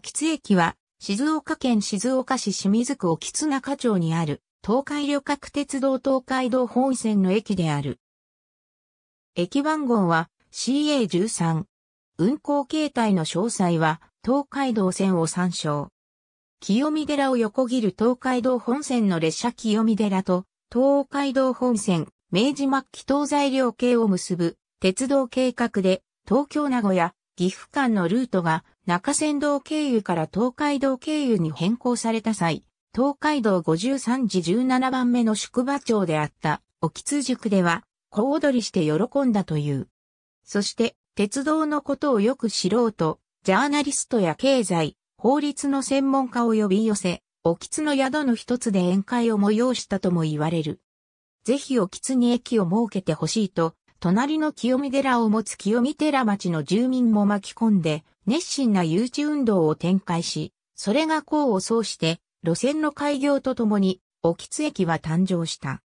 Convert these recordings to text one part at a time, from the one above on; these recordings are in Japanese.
興津駅は、静岡県静岡市清水区興津中町にある、東海旅客鉄道東海道本線の駅である。駅番号は CA13。運行形態の詳細は、東海道線を参照。清見寺を横切る東海道本線の列車清見寺と、東海道本線、明治末期東西両系を結ぶ鉄道計画で、東京名古屋、岐阜間のルートが中山道経由から東海道経由に変更された際、東海道53時17番目の宿場町であった沖津塾では、小踊りして喜んだという。そして、鉄道のことをよく知ろうと、ジャーナリストや経済、法律の専門家を呼び寄せ、沖津の宿の一つで宴会を催したとも言われる。ぜひ沖津に駅を設けてほしいと、隣の清見寺を持つ清見寺町の住民も巻き込んで、熱心な誘致運動を展開し、それが功を奏して、路線の開業とともに、沖津駅は誕生した。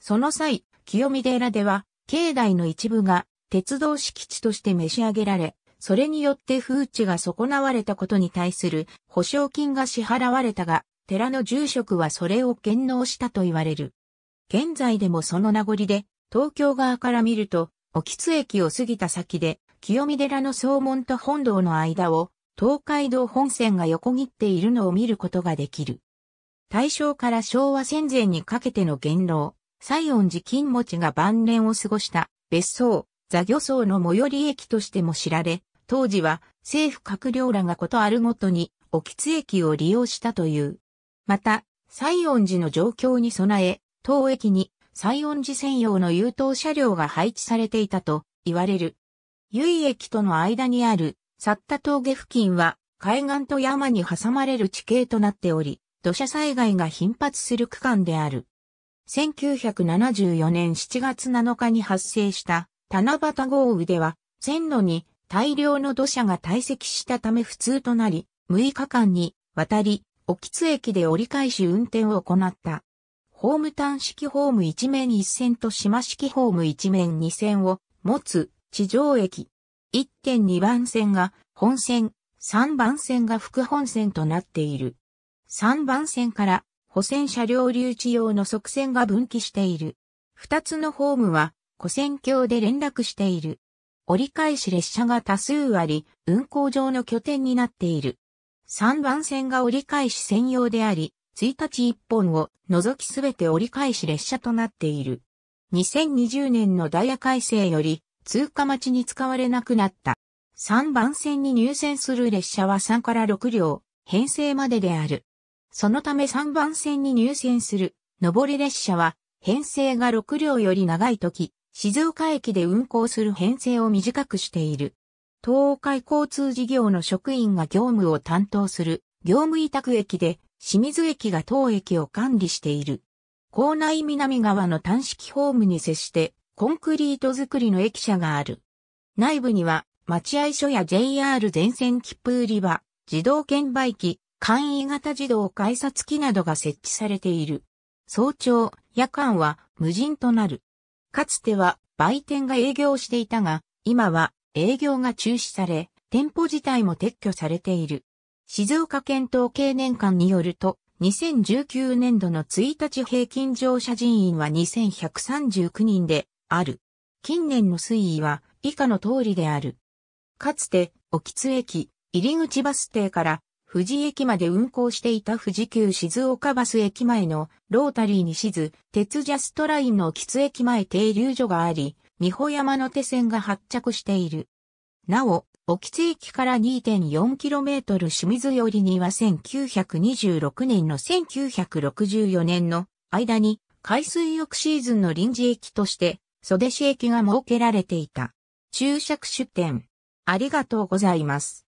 その際、清見寺では、境内の一部が鉄道敷地として召し上げられ、それによって風地が損なわれたことに対する保証金が支払われたが、寺の住職はそれを堅納したと言われる。現在でもその名残で東京側から見ると、沖津駅を過ぎた先で、清見寺の総門と本堂の間を、東海道本線が横切っているのを見ることができる。大正から昭和戦前にかけての元老、西園寺金持ちが晩年を過ごした別荘、座漁荘の最寄り駅としても知られ、当時は政府閣僚らがことあるごとに沖津駅を利用したという。また、西音寺の状況に備え、当駅に西園寺専用の優等車両が配置されていたと言われる。由井駅との間にある、サッタ峠付近は、海岸と山に挟まれる地形となっており、土砂災害が頻発する区間である。1974年7月7日に発生した七夕豪雨では、線路に大量の土砂が堆積したため不通となり、6日間に渡り、沖津駅で折り返し運転を行った。ホーム端式ホーム一面一線と島式ホーム一面二線を持つ地上駅。1.2番線が本線、3番線が副本線となっている。3番線から保線車両留置用の側線が分岐している。2つのホームは、古線橋で連絡している。折り返し列車が多数あり、運行上の拠点になっている。3番線が折り返し専用であり、1日一本を除きすべて折り返し列車となっている。2020年のダイヤ改正より通過待ちに使われなくなった。3番線に入線する列車は3から6両、編成までである。そのため3番線に入線する上り列車は編成が6両より長い時、静岡駅で運行する編成を短くしている。東海交通事業の職員が業務を担当する業務委託駅で清水駅が当駅を管理している。校内南側の単式ホームに接して、コンクリート造りの駅舎がある。内部には、待合所や JR 全線切符売り場、自動券売機、簡易型自動改札機などが設置されている。早朝、夜間は無人となる。かつては売店が営業していたが、今は営業が中止され、店舗自体も撤去されている。静岡県統計年間によると、2019年度の1日平均乗車人員は2139人である。近年の推移は以下の通りである。かつて、沖津駅、入口バス停から富士駅まで運行していた富士急静岡バス駅前のロータリーに静、鉄ジャストラインの沖津駅前停留所があり、三保山の手線が発着している。なお、興津駅から 2.4km 清水寄りには1926年の1964年の間に海水浴シーズンの臨時駅として袖市駅が設けられていた。注釈出店。ありがとうございます。